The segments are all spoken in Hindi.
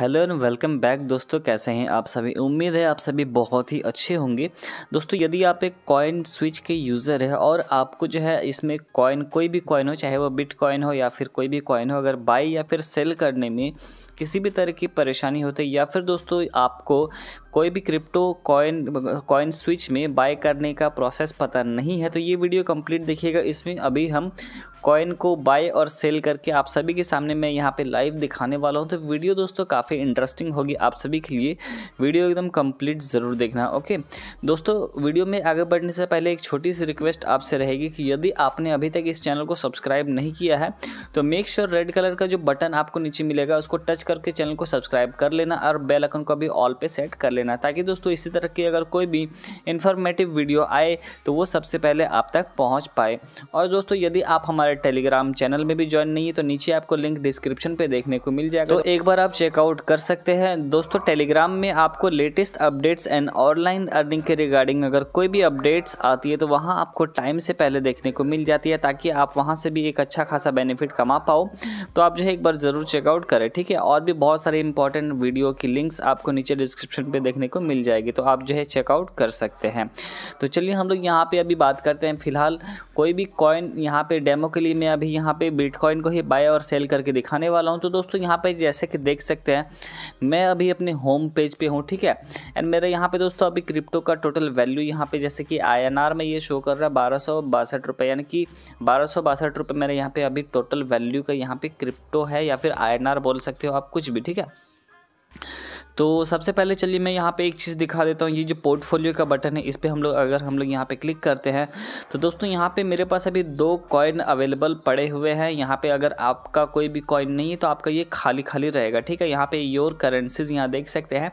हेलो एंड वेलकम बैक दोस्तों कैसे हैं आप सभी उम्मीद है आप सभी बहुत ही अच्छे होंगे दोस्तों यदि आप एक कॉइन स्विच के यूज़र है और आपको जो है इसमें कॉइन कोई भी कॉइन हो चाहे वो बिट कॉइन हो या फिर कोई भी कॉइन हो अगर बाई या फिर सेल करने में किसी भी तरह की परेशानी होती है या फिर दोस्तों आपको कोई भी क्रिप्टो कॉइन कॉइन स्विच में बाय करने का प्रोसेस पता नहीं है तो ये वीडियो कंप्लीट देखिएगा इसमें अभी हम कॉइन को बाय और सेल करके आप सभी के सामने मैं यहाँ पे लाइव दिखाने वाला हूँ तो वीडियो दोस्तों काफ़ी इंटरेस्टिंग होगी आप सभी के लिए वीडियो एकदम कंप्लीट ज़रूर देखना ओके दोस्तों वीडियो में आगे बढ़ने से पहले एक छोटी सी रिक्वेस्ट आपसे रहेगी कि यदि आपने अभी तक इस चैनल को सब्सक्राइब नहीं किया है तो मेक श्योर रेड कलर का जो बटन आपको नीचे मिलेगा उसको टच करके चैनल को सब्सक्राइब कर लेना और बेल आइकन को भी ऑल पे सेट कर लेना ताकि दोस्तों इसी तरह की अगर कोई भी इंफॉर्मेटिव वीडियो आए तो वो सबसे पहले आप तक पहुंच पाए और दोस्तों यदि आप हमारे टेलीग्राम चैनल में भी ज्वाइन नहीं है तो नीचे आपको लिंक डिस्क्रिप्शन पर देखने को मिल जाएगा तो एक बार आप चेकआउट कर सकते हैं दोस्तों टेलीग्राम में आपको latest updates and online earning के रिगार्डिंग अगर कोई भी अपडेट्स आती है तो वहाँ आपको टाइम से पहले देखने को मिल जाती है ताकि आप वहाँ से भी एक अच्छा खासा बेनिफिट कमा पाओ तो आप जो है एक बार ज़रूर चेकआउट करें ठीक है और और भी बहुत सारे इंपॉर्टेंट वीडियो की लिंक्स आपको नीचे डिस्क्रिप्शन पे देखने को मिल जाएगी तो आप जो है चेकआउट कर सकते हैं तो चलिए हम लोग यहाँ पे अभी बात करते हैं फिलहाल कोई भी कॉइन यहाँ पे डेमो के लिए मैं अभी यहाँ पे बिटकॉइन को ही बाय और सेल करके दिखाने वाला हूँ तो दोस्तों यहाँ पर जैसे कि देख सकते हैं मैं अभी अपने होम पेज पर हूँ ठीक है एंड मेरे यहाँ पर दोस्तों अभी क्रिप्टो का टोटल वैल्यू यहाँ पर जैसे कि आई में ये शो कर रहा है बारह यानी कि बारह सौ बासठ रुपये मेरे यहाँ पे अभी टोटल वैल्यू का यहाँ पे क्रिप्टो है या फिर आई बोल सकते हो आप कुछ भी ठीक है तो सबसे पहले चलिए मैं यहाँ पे एक चीज़ दिखा देता हूँ ये जो पोर्टफोलियो का बटन है इस पर हम लोग अगर हम लोग यहाँ पे क्लिक करते हैं तो दोस्तों यहाँ पे मेरे पास अभी दो कॉइन अवेलेबल पड़े हुए हैं यहाँ पे अगर आपका कोई भी कॉइन नहीं है तो आपका ये खाली खाली रहेगा ठीक है यहाँ पे योर करेंसीज यहाँ देख सकते हैं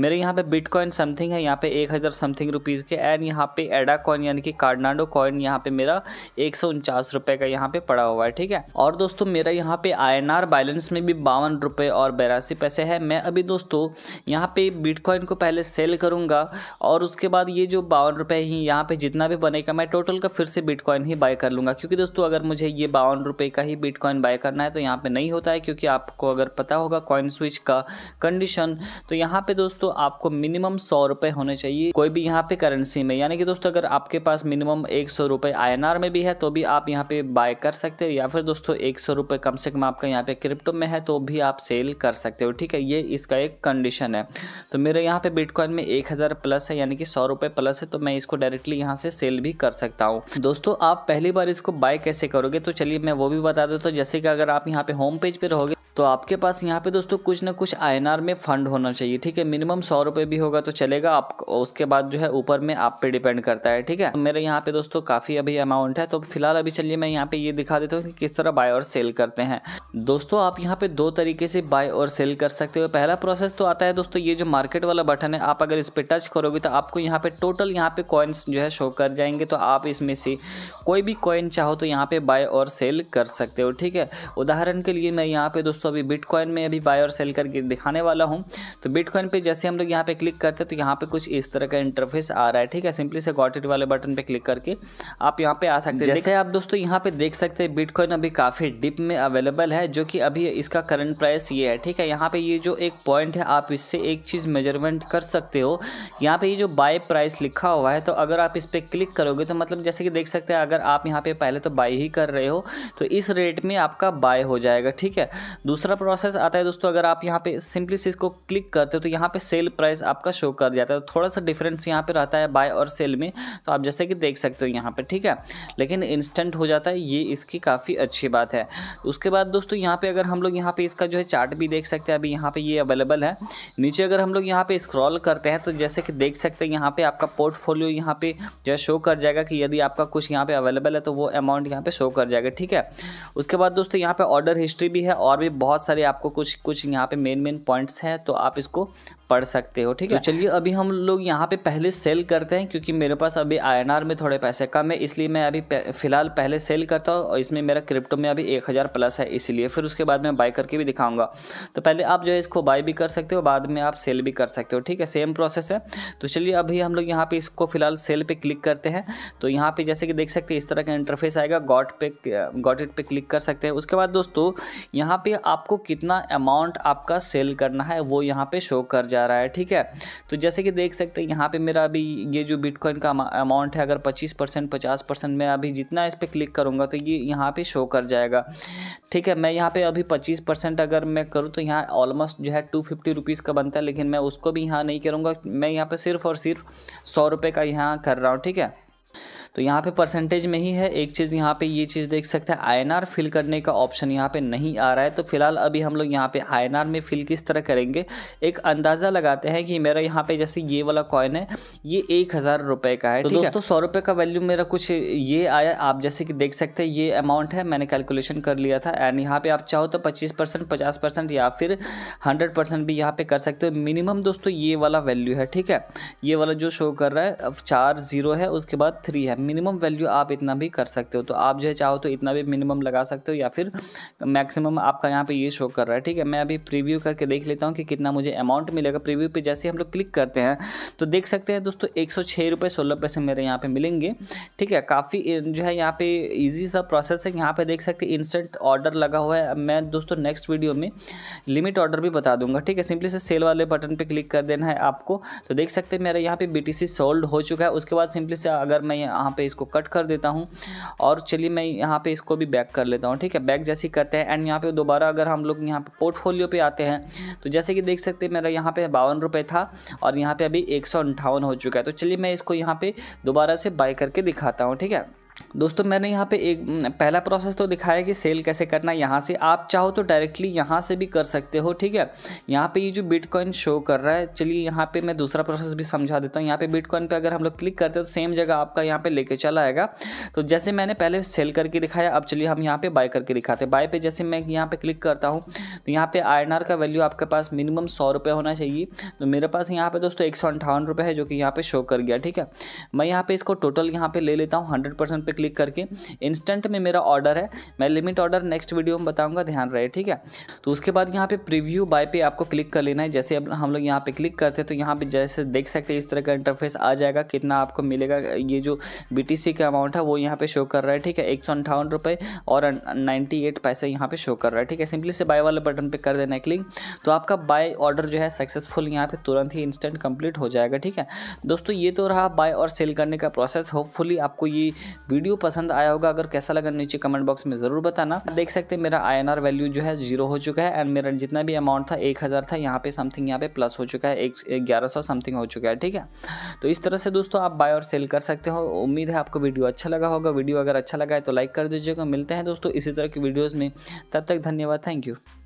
मेरे यहाँ पर बिटकॉइन समथिंग है यहाँ पर एक हज़ार समथिंग रुपीज़ के एंड यहाँ पर एडा कॉइन यानी कि कार्डनाडो कॉइन यहाँ पे मेरा एक सौ उनचास रुपये का यहाँ पर पड़ा हुआ है ठीक है और दोस्तों मेरा यहाँ पर आई बैलेंस में भी बावन रुपये और बयासी पैसे है मैं अभी दोस्तों यहाँ पे बिटकॉइन को पहले सेल करूँगा और उसके बाद ये जो बावन रुपये ही यहाँ पे जितना भी बनेगा मैं टोटल का फिर से बिटकॉइन ही बाय कर लूँगा क्योंकि दोस्तों अगर मुझे ये बावन रुपये का ही बिटकॉइन बाय करना है तो यहाँ पे नहीं होता है क्योंकि आपको अगर पता होगा कॉइन स्विच का कंडीशन तो यहाँ पर दोस्तों आपको मिनिमम सौ रुपये होने चाहिए कोई भी यहाँ पर करेंसी में यानी कि दोस्तों अगर आपके पास मिनिमम एक सौ में भी है तो भी आप यहाँ पर बाय कर सकते हो या फिर दोस्तों एक कम से कम आपका यहाँ पर क्रिप्टो में है तो भी आप सेल कर सकते हो ठीक है ये इसका एक कंडीशन कंडीशन है तो मेरे यहाँ पे बिटकॉइन में एक हज़ार प्लस है यानी कि सौ रुपये प्लस है तो मैं इसको डायरेक्टली यहाँ से सेल भी कर सकता हूँ दोस्तों आप पहली बार इसको बाय कैसे करोगे तो चलिए मैं वो भी बता देता हूँ जैसे कि अगर आप यहाँ पे होम पेज पे रहोगे तो आपके पास यहाँ पे दोस्तों कुछ ना कुछ आई में फंड होना चाहिए ठीक है मिनिमम सौ रुपये भी होगा तो चलेगा आप उसके बाद जो है ऊपर में आप पे डिपेंड करता है ठीक है तो मेरे यहाँ पे दोस्तों काफ़ी अभी अमाउंट है तो फिलहाल अभी चलिए मैं यहाँ पे ये दिखा देता हूँ कि किस तरह बाय और सेल करते हैं दोस्तों आप यहाँ पे दो तरीके से बाय और सेल कर सकते हो पहला प्रोसेस तो आता है दोस्तों ये जो मार्केट वाला बटन है आप अगर इस पर टच करोगे तो आपको यहाँ पे टोटल यहाँ पे कॉइन्स जो है शो कर जाएंगे तो आप इसमें से कोई भी कॉइन चाहो तो यहाँ पे बाय और सेल कर सकते हो ठीक है उदाहरण के लिए मैं यहाँ पे दोस्तों दोस्तों अभी बिटकॉइन में अभी बाय और सेल करके दिखाने वाला हूँ तो बिटकॉइन पे जैसे हम लोग यहाँ पे क्लिक करते हैं तो यहाँ पे कुछ इस तरह का इंटरफेस आ रहा है ठीक है सिंपली से गॉटेड वाले बटन पे क्लिक करके आप यहाँ पे आ सकते हैं जैसे आप दोस्तों यहाँ पे देख सकते हैं बिटकॉइन अभी काफ़ी डिप में अवेलेबल है जो कि अभी इसका करंट प्राइस ये है ठीक है यहाँ पर ये जो एक पॉइंट है आप इससे एक चीज़ मेजरमेंट कर सकते हो यहाँ पे ये जो बाय प्राइस लिखा हुआ है तो अगर आप इस पर क्लिक करोगे तो मतलब जैसे कि देख सकते हैं अगर आप यहाँ पे पहले तो बाय ही कर रहे हो तो इस रेट में आपका बाय हो जाएगा ठीक है दूसरा प्रोसेस आता है दोस्तों अगर आप यहाँ पे सिंपली से इसको क्लिक करते हो तो यहाँ पे सेल प्राइस आपका शो कर जाता है तो थोड़ा सा डिफरेंस यहाँ पे रहता है बाय और सेल में तो आप जैसे कि देख सकते हो यहाँ पे ठीक है लेकिन इंस्टेंट हो जाता है ये इसकी काफ़ी अच्छी बात है उसके बाद दोस्तों यहाँ पर अगर हम लोग यहाँ पे इसका जो है चार्ट भी देख सकते हैं अभी यहाँ पर ये अवेलेबल है नीचे अगर हम लोग यहाँ पर स्क्रॉल करते हैं तो जैसे कि देख सकते हैं यहाँ पर आपका पोर्टफोलियो यहाँ पर जो है शो कर जाएगा कि यदि आपका कुछ यहाँ पे अवेलेबल है तो वो अमाउंट यहाँ पर शो कर जाएगा ठीक है उसके बाद दोस्तों यहाँ पर ऑर्डर हिस्ट्री भी है और भी बहुत बहुत सारे आपको कुछ कुछ यहाँ पे मेन मेन पॉइंट्स हैं तो आप इसको पढ़ सकते हो ठीक तो है तो चलिए अभी हम लोग यहाँ पे पहले सेल करते हैं क्योंकि मेरे पास अभी आई में थोड़े पैसे कम है इसलिए मैं अभी फ़िलहाल पहले सेल करता हूँ और इसमें मेरा क्रिप्टो में अभी एक हज़ार प्लस है इसीलिए फिर उसके बाद मैं बाई करके भी दिखाऊंगा तो पहले आप जो है इसको बाई भी कर सकते हो बाद में आप सेल भी कर सकते हो ठीक है सेम प्रोसेस है तो चलिए अभी हम लोग यहाँ पे इसको फिलहाल सेल पे क्लिक करते हैं तो यहाँ पर जैसे कि देख सकते हैं इस तरह का इंटरफेस आएगा गॉट पे गॉट इट पे क्लिक कर सकते हैं उसके बाद दोस्तों यहाँ पर आपको कितना अमाउंट आपका सेल करना है वो यहाँ पर शो कर जाए जा रहा है ठीक है तो जैसे कि देख सकते हैं यहाँ पे मेरा अभी ये जो बिटकॉइन का अमाउंट है अगर 25 परसेंट पचास परसेंट मैं अभी जितना इस पर क्लिक करूँगा तो ये यहाँ पे शो कर जाएगा ठीक है मैं यहाँ पे अभी 25 परसेंट अगर मैं करूँ तो यहाँ ऑलमोस्ट जो है टू फिफ्टी रुपीज़ का बनता है लेकिन मैं उसको भी यहाँ नहीं करूँगा मैं यहाँ पर सिर्फ और सिर्फ सौ रुपये का यहाँ कर रहा हूँ ठीक है तो यहाँ पे परसेंटेज में ही है एक चीज़ यहाँ पे ये चीज़ देख सकते हैं आईएनआर फिल करने का ऑप्शन यहाँ पे नहीं आ रहा है तो फिलहाल अभी हम लोग यहाँ पे आईएनआर में फिल किस तरह करेंगे एक अंदाज़ा लगाते हैं कि मेरा यहाँ पे जैसे ये वाला कॉइन है ये एक हज़ार रुपये का है तो दोस्तों सौ रुपये का वैल्यू मेरा कुछ ये आया आप जैसे कि देख सकते हैं ये अमाउंट है मैंने कैलकुलेशन कर लिया था एंड यहाँ पर आप चाहो तो पच्चीस परसेंट पचास परसेंट या फिर हंड्रेड परसेंट भी यहाँ पर कर सकते हो मिनिमम दोस्तों ये वाला वैल्यू है ठीक है ये वाला जो शो कर रहा है चार जीरो है उसके बाद थ्री है मिनिमम वैल्यू आप इतना भी कर सकते हो तो आप जो है चाहो तो इतना भी मिनिमम लगा सकते हो या फिर मैक्सिमम आपका यहाँ पे ये शो कर रहा है ठीक है मैं अभी प्रीव्यू करके देख लेता हूँ कि कितना मुझे अमाउंट मिलेगा प्रीव्यू पे जैसे हम लोग क्लिक करते हैं तो देख सकते हैं दोस्तों एक सौ छः रुपये सोलह पैसे मेरे यहाँ पे मिलेंगे ठीक है काफ़ी जो है यहाँ पे ईजी सा प्रोसेस है यहाँ पे देख सकते हैं इंस्टेंट ऑर्डर लगा हुआ है मैं दोस्तों नेक्स्ट वीडियो में लिमिट ऑर्डर भी बता दूंगा ठीक है सिंपली से सेल वाले बटन पर क्लिक कर देना है आपको तो देख सकते हैं मेरा यहाँ पे बी सोल्ड हो चुका है उसके बाद सिंपली से अगर मैं यहाँ यहाँ पे इसको कट कर देता हूँ और चलिए मैं यहाँ पे इसको भी बैक कर लेता हूँ ठीक है बैक जैसे ही करते हैं एंड यहाँ पे दोबारा अगर हम लोग यहाँ पे पोर्टफोलियो पे आते हैं तो जैसे कि देख सकते हैं मेरा यहाँ पे बावन रुपये था और यहाँ पे अभी एक हो चुका है तो चलिए मैं इसको यहाँ पे दोबारा से बाय करके दिखाता हूँ ठीक है दोस्तों मैंने यहाँ पे एक पहला प्रोसेस तो दिखाया कि सेल कैसे करना है यहाँ से आप चाहो तो डायरेक्टली यहाँ से भी कर सकते हो ठीक है यहाँ पे ये यह जो बिटकॉइन शो कर रहा है चलिए यहाँ पे मैं दूसरा प्रोसेस भी समझा देता हूँ यहाँ पे बिटकॉइन पे अगर हम लोग क्लिक करते हैं तो सेम जगह आपका यहाँ पे लेके चला आएगा तो जैसे मैंने पहले सेल करके दिखाया अब चलिए हम यहाँ पर बाय करके दिखाते हैं बाय पर जैसे मैं यहाँ पे क्लिक करता हूँ तो यहाँ पर आई का वैल्यू आपके पास मिनिमम सौ होना चाहिए तो मेरे पास यहाँ पर दोस्तों एक है जो कि यहाँ पर शो कर गया ठीक है मैं यहाँ पे इसको टोटल यहाँ पर ले लेता हूँ हंड्रेड पे क्लिक करके इंस्टेंट में मेरा ऑर्डर है मैं लिमिट ऑर्डर नेक्स्ट वीडियो में बताऊंगा ध्यान रहे ठीक है तो उसके बाद यहाँ पे प्रीव्यू बाय पे आपको क्लिक कर लेना है जैसे अब हम लोग यहाँ पे क्लिक करते हैं तो यहाँ पे जैसे देख सकते हैं इस तरह का इंटरफेस आ जाएगा कितना आपको मिलेगा ये जो बी का अमाउंट है वो यहाँ पे शो कर रहा है ठीक है एक और नाइन्टी एट पैसे यहाँ पे शो कर रहा है ठीक है सिंपली से बाय वाले बटन पर कर देना है क्लिक तो आपका बाय ऑर्डर जो है सक्सेसफुल यहाँ पे तुरंत ही इंस्टेंट कंप्लीट हो जाएगा ठीक है दोस्तों ये तो रहा बाय और सेल करने का प्रोसेस होपफुली आपको ये वीडियो पसंद आया होगा अगर कैसा लगा नीचे कमेंट बॉक्स में ज़रूर बताना देख सकते हैं मेरा आई वैल्यू जो है जीरो हो चुका है एंड मेरा जितना भी अमाउंट था एक हज़ार था यहाँ पे समथिंग यहाँ पे प्लस हो चुका है एक ग्यारह सौ समथिंग हो चुका है ठीक है तो इस तरह से दोस्तों आप बाय और सेल कर सकते हो उम्मीद है आपको वीडियो अच्छा लगा होगा वीडियो अगर अच्छा लगा है तो लाइक कर दीजिएगा मिलते हैं दोस्तों इसी तरह की वीडियोज़ में तब तक धन्यवाद थैंक यू